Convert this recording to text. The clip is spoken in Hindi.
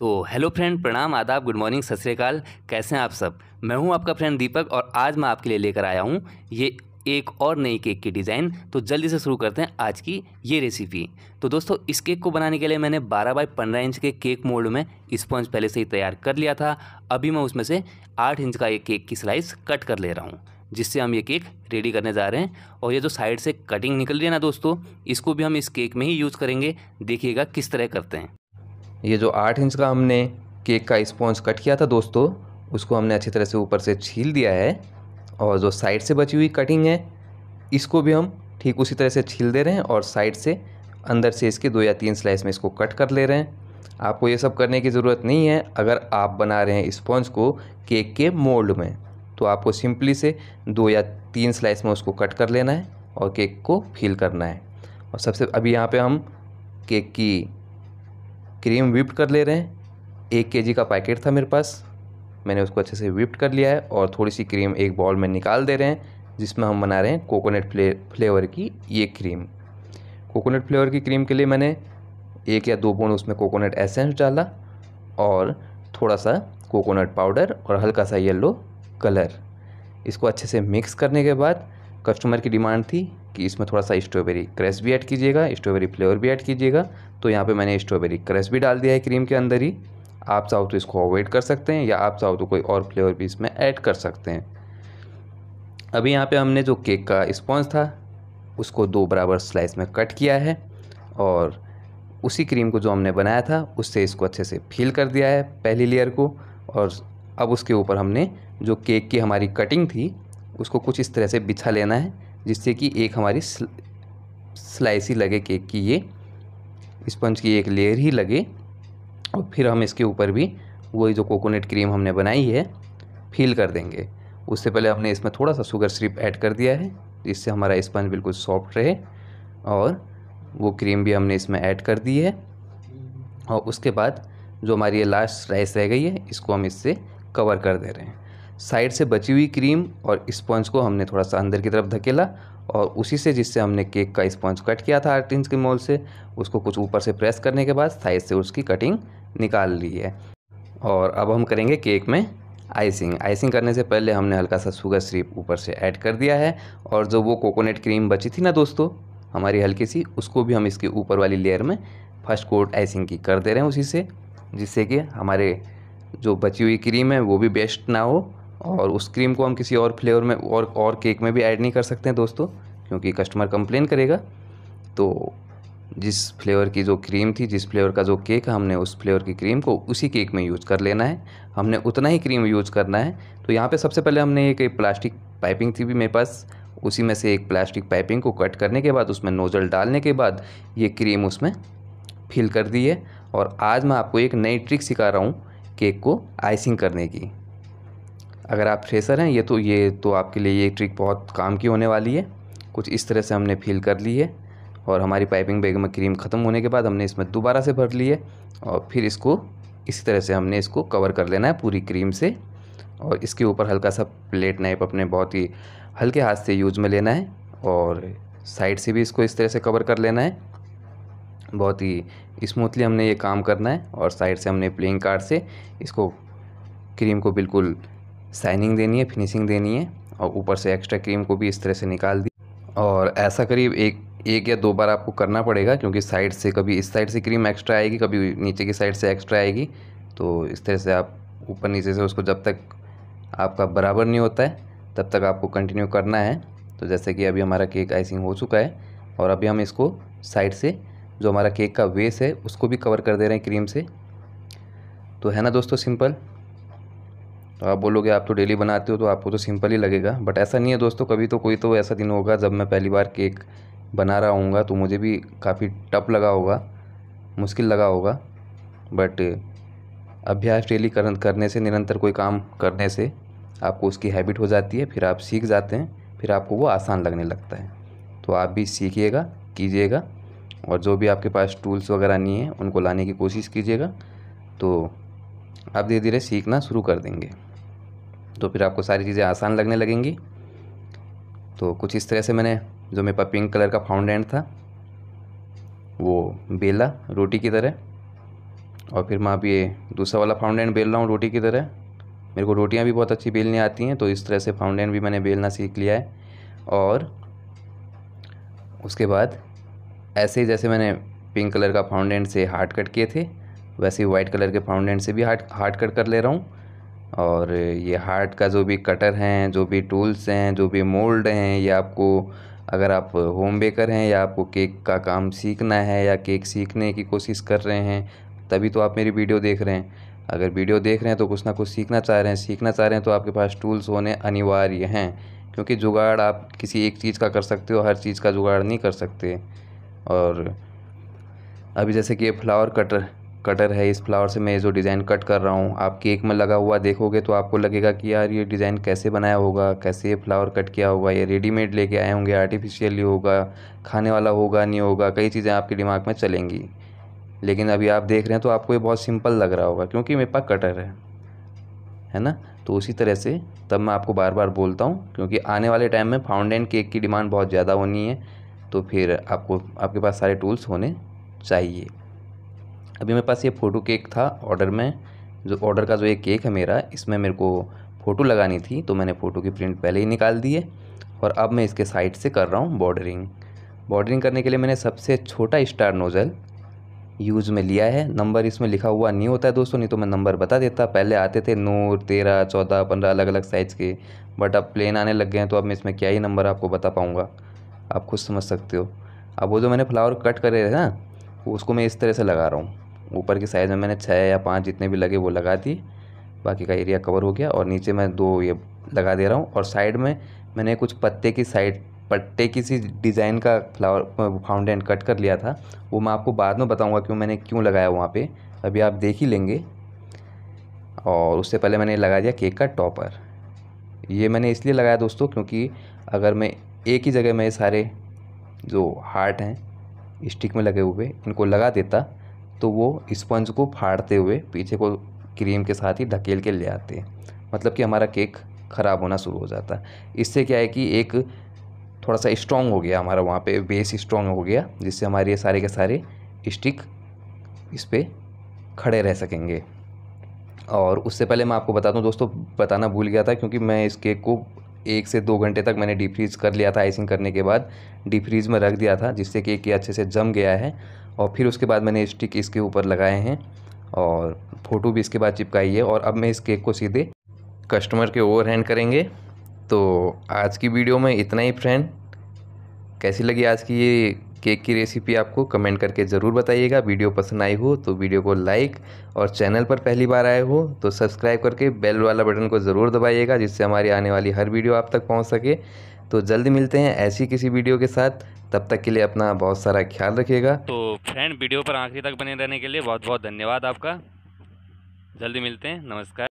तो हेलो फ्रेंड प्रणाम आदाब गुड मॉर्निंग सत श्रीकाल कैसे हैं आप सब मैं हूं आपका फ्रेंड दीपक और आज मैं आपके लिए लेकर आया हूं ये एक और नई केक की डिज़ाइन तो जल्दी से शुरू करते हैं आज की ये रेसिपी तो दोस्तों इस केक को बनाने के लिए मैंने 12 बाई 15 इंच के केक मोल्ड में स्पॉन्ज पहले से ही तैयार कर लिया था अभी मैं उसमें से आठ इंच का ये केक की स्लाइस कट कर ले रहा हूँ जिससे हम ये केक रेडी करने जा रहे हैं और ये जो साइड से कटिंग निकल रही है ना दोस्तों इसको भी हम इस केक में ही यूज़ करेंगे देखिएगा किस तरह करते हैं ये जो आठ इंच का हमने केक का स्पॉन्ज कट किया था दोस्तों उसको हमने अच्छी तरह से ऊपर से छील दिया है और जो साइड से बची हुई कटिंग है इसको भी हम ठीक उसी तरह से छील दे रहे हैं और साइड से अंदर से इसके दो या तीन स्लाइस में इसको कट कर ले रहे हैं आपको ये सब करने की ज़रूरत नहीं है अगर आप बना रहे हैं स्पॉन्ज को केक के मोल्ड में तो आपको सिंपली से दो या तीन स्लाइस में उसको कट कर लेना है और केक को फील करना है और सबसे अभी यहाँ पे हम केक की क्रीम विप्ट कर ले रहे हैं एक के का पैकेट था मेरे पास मैंने उसको अच्छे से विप्ट कर लिया है और थोड़ी सी क्रीम एक बॉल में निकाल दे रहे हैं जिसमें हम बना रहे हैं कोकोनट फ्ले फ्लेवर की ये क्रीम कोकोनट फ्लेवर की क्रीम के लिए मैंने एक या दो बूंद उसमें कोकोनट एसेंस डाला और थोड़ा सा कोकोनट पाउडर और हल्का सा येलो कलर इसको अच्छे से मिक्स करने के बाद कस्टमर की डिमांड थी कि इसमें थोड़ा सा स्ट्रॉबेरी क्रश भी ऐड कीजिएगा स्ट्रॉबेरी फ्लेवर भी ऐड कीजिएगा तो यहाँ पे मैंने स्ट्रॉबेरी क्रश भी डाल दिया है क्रीम के अंदर ही आप चाहो तो इसको अवॉइड कर सकते हैं या आप चाहो तो कोई और फ्लेवर भी इसमें ऐड कर सकते हैं अभी यहाँ पे हमने जो केक का स्पॉन्ज था उसको दो बराबर स्लाइस में कट किया है और उसी क्रीम को जो हमने बनाया था उससे इसको अच्छे से फील कर दिया है पहली लेयर को और अब उसके ऊपर हमने जो केक की हमारी कटिंग थी उसको कुछ इस तरह से बिछा लेना है जिससे कि एक हमारी स्लाइसी लगे केक की ये स्पंज की एक लेयर ही लगे और फिर हम इसके ऊपर भी वही जो कोकोनट क्रीम हमने बनाई है फील कर देंगे उससे पहले हमने इसमें थोड़ा सा शुगर सिरप ऐड कर दिया है जिससे हमारा स्पंज बिल्कुल सॉफ्ट रहे और वो क्रीम भी हमने इसमें ऐड कर दी है और उसके बाद जो हमारी ये लास्ट स्लाइस रह गई है इसको हम इससे कवर कर दे रहे हैं साइड से बची हुई क्रीम और स्पंज को हमने थोड़ा सा अंदर की तरफ धकेला और उसी से जिससे हमने केक का स्पंज कट किया था आठ इंच के मोल से उसको कुछ ऊपर से प्रेस करने के बाद साइड से उसकी कटिंग निकाल ली है और अब हम करेंगे केक में आइसिंग आइसिंग करने से पहले हमने हल्का सा शुगर सिरप ऊपर से ऐड कर दिया है और जो वो कोकोनट क्रीम बची थी ना दोस्तों हमारी हल्की सी उसको भी हम इसके ऊपर वाली लेयर में फर्स्ट कोट आइसिंग की कर दे रहे हैं उसी से जिससे कि हमारे जो बची हुई क्रीम है वो भी बेस्ट ना हो और उस क्रीम को हम किसी और फ्लेवर में और और केक में भी ऐड नहीं कर सकते हैं दोस्तों क्योंकि कस्टमर कंप्लेन करेगा तो जिस फ्लेवर की जो क्रीम थी जिस फ्लेवर का जो केक हमने उस फ्लेवर की क्रीम को उसी केक में यूज़ कर लेना है हमने उतना ही क्रीम यूज़ करना है तो यहाँ पर सबसे पहले हमने एक प्लास्टिक पाइपिंग थी भी मेरे पास उसी में से एक प्लास्टिक पाइपिंग को कट करने के बाद उसमें नोज़ल डालने के बाद ये क्रीम उसमें फिल कर दी है और आज मैं आपको एक नई ट्रिक सिखा रहा हूँ केक को आइसिंग करने की अगर आप फ्रेशर हैं ये तो ये तो आपके लिए ये ट्रिक बहुत काम की होने वाली है कुछ इस तरह से हमने फील कर ली है और हमारी पाइपिंग बैग में क्रीम ख़त्म होने के बाद हमने इसमें दोबारा से भर ली है और फिर इसको इसी तरह से हमने इसको कवर कर लेना है पूरी क्रीम से और इसके ऊपर हल्का सा प्लेट नाइप अपने बहुत ही हल्के हाथ से यूज में लेना है और साइड से भी इसको इस तरह से कवर कर लेना है बहुत ही स्मूथली हमने ये काम करना है और साइड से हमने प्लेइंग कार्ड से इसको क्रीम को बिल्कुल साइनिंग देनी है फिनिशिंग देनी है और ऊपर से एक्स्ट्रा क्रीम को भी इस तरह से निकाल दी और ऐसा करीब एक एक या दो बार आपको करना पड़ेगा क्योंकि साइड से कभी इस साइड से क्रीम एक्स्ट्रा आएगी कभी नीचे की साइड से एक्स्ट्रा आएगी तो इस तरह से आप ऊपर नीचे से उसको जब तक आपका बराबर नहीं होता है तब तक आपको कंटिन्यू करना है तो जैसे कि अभी हमारा केक आइसिंग हो चुका है और अभी हम इसको साइड से जो हमारा केक का वेस है उसको भी कवर कर दे रहे हैं क्रीम से तो है ना दोस्तों सिंपल तो आप बोलोगे आप तो डेली बनाते हो तो आपको तो सिंपल ही लगेगा बट ऐसा नहीं है दोस्तों कभी तो कोई तो ऐसा दिन होगा जब मैं पहली बार केक बना रहा हूँ तो मुझे भी काफ़ी टफ लगा होगा मुश्किल लगा होगा बट अभ्यास डेली करने से निरंतर कोई काम करने से आपको उसकी हैबिट हो जाती है फिर आप सीख जाते हैं फिर आपको वो आसान लगने लगता है तो आप भी सीखिएगा कीजिएगा और जो भी आपके पास टूल्स वगैरह नहीं है उनको लाने की कोशिश कीजिएगा तो आप धीरे धीरे सीखना शुरू कर देंगे तो फिर आपको सारी चीज़ें आसान लगने लगेंगी तो कुछ इस तरह से मैंने जो मेरे पास पिंक कलर का फाउंडेंट था वो बेला रोटी की तरह और फिर मैं आप ये दूसरा वाला फाउंडेंट बेल रहा हूँ रोटी की तरह मेरे को रोटियाँ भी बहुत अच्छी बेलनी आती हैं तो इस तरह से फाउंडेंट भी मैंने बेलना सीख लिया है और उसके बाद ऐसे ही जैसे मैंने पिंक कलर का फाउंडेंट से हार्ड कट किए थे वैसे ही वाइट कलर के फाउंडेंट से भी हार्ड हार्ड कट कर ले रहा हूँ और ये हार्ट का जो भी कटर हैं जो भी टूल्स हैं जो भी मोल्ड हैं ये आपको अगर आप होम बेकर हैं या आपको केक का काम सीखना है या केक सीखने की कोशिश कर रहे हैं तभी तो आप मेरी वीडियो देख रहे हैं अगर वीडियो देख रहे हैं तो कुछ ना कुछ सीखना चाह रहे हैं सीखना चाह रहे हैं तो आपके पास टूल्स होने अनिवार्य हैं क्योंकि जुगाड़ आप किसी एक चीज़ का कर सकते हो हर चीज़ का जुगाड़ नहीं कर सकते और अभी जैसे कि ये फ्लावर कटर कटर है इस फ्लावर से मैं जो डिज़ाइन कट कर रहा हूँ आप केक में लगा हुआ देखोगे तो आपको लगेगा कि यार ये डिज़ाइन कैसे बनाया होगा कैसे ये फ्लावर कट किया होगा ये रेडीमेड लेके आए होंगे आर्टिफिशियली होगा खाने वाला होगा नहीं होगा कई चीज़ें आपके दिमाग में चलेंगी लेकिन अभी आप देख रहे हैं तो आपको ये बहुत सिंपल लग रहा होगा क्योंकि मेरे पास कटर है है ना तो उसी तरह से तब मैं आपको बार बार बोलता हूँ क्योंकि आने वाले टाइम में फाउंडेन केक की डिमांड बहुत ज़्यादा होनी है तो फिर आपको आपके पास सारे टूल्स होने चाहिए अभी मेरे पास ये फ़ोटो केक था ऑर्डर में जो ऑर्डर का जो एक केक है मेरा इसमें मेरे को फ़ोटो लगानी थी तो मैंने फ़ोटो की प्रिंट पहले ही निकाल दी है और अब मैं इसके साइड से कर रहा हूँ बॉर्डरिंग बॉर्डरिंग करने के लिए मैंने सबसे छोटा स्टार नोज़ल यूज़ में लिया है नंबर इसमें लिखा हुआ नहीं होता है दोस्तों नहीं तो मैं नंबर बता देता पहले आते थे नौ तेरह चौदह पंद्रह अलग अलग साइज़ के बट अब प्लेन आने लग गए हैं तो अब मैं इसमें क्या ही नंबर आपको बता पाऊँगा आप खुद समझ सकते हो अब वो जो मैंने फ्लावर कट करे थे ना उसको मैं इस तरह से लगा रहा हूँ ऊपर की साइज़ में मैंने छः या पाँच जितने भी लगे वो लगा दी बाकी का एरिया कवर हो गया और नीचे मैं दो ये लगा दे रहा हूँ और साइड में मैंने कुछ पत्ते की साइड पट्टे किसी डिज़ाइन का फ्लावर फाउंटेन कट कर लिया था वो मैं आपको बाद में बताऊंगा क्यों मैंने क्यों लगाया वहाँ पे अभी आप देख ही लेंगे और उससे पहले मैंने लगा दिया केक का टॉपर ये मैंने इसलिए लगाया दोस्तों क्योंकि अगर मैं एक ही जगह में सारे जो हार्ट हैं स्टिक में लगे हुए इनको लगा देता तो वो स्पंज को फाड़ते हुए पीछे को क्रीम के साथ ही ढकेल के ले आते हैं मतलब कि हमारा केक ख़राब होना शुरू हो जाता है इससे क्या है कि एक थोड़ा सा स्ट्रॉन्ग हो गया हमारा वहाँ पे बेस स्ट्रॉन्ग हो गया जिससे हमारे ये सारे के सारे स्टिक इस पर खड़े रह सकेंगे और उससे पहले मैं आपको बता दूं दोस्तों बताना भूल गया था क्योंकि मैं इस केक को एक से दो घंटे तक मैंने डीप फ्रीज़ कर लिया था आइसिंग करने के बाद डीप फ्रीज़ में रख दिया था जिससे केक ये अच्छे से जम गया है और फिर उसके बाद मैंने स्टिक इसके ऊपर लगाए हैं और फ़ोटो भी इसके बाद चिपकाई है और अब मैं इस केक को सीधे कस्टमर के ओवर हैंड करेंगे तो आज की वीडियो में इतना ही फ्रेंड कैसी लगी आज की ये केक की रेसिपी आपको कमेंट करके ज़रूर बताइएगा वीडियो पसंद आई हो तो वीडियो को लाइक और चैनल पर पहली बार आए हो तो सब्सक्राइब करके बेल वाला बटन को ज़रूर दबाइएगा जिससे हमारी आने वाली हर वीडियो आप तक पहुँच सके तो जल्द मिलते हैं ऐसी किसी वीडियो के साथ तब तक के लिए अपना बहुत सारा ख्याल रखिएगा तो फ्रेंड वीडियो पर आखिरी तक बने रहने के लिए बहुत बहुत धन्यवाद आपका जल्दी मिलते हैं नमस्कार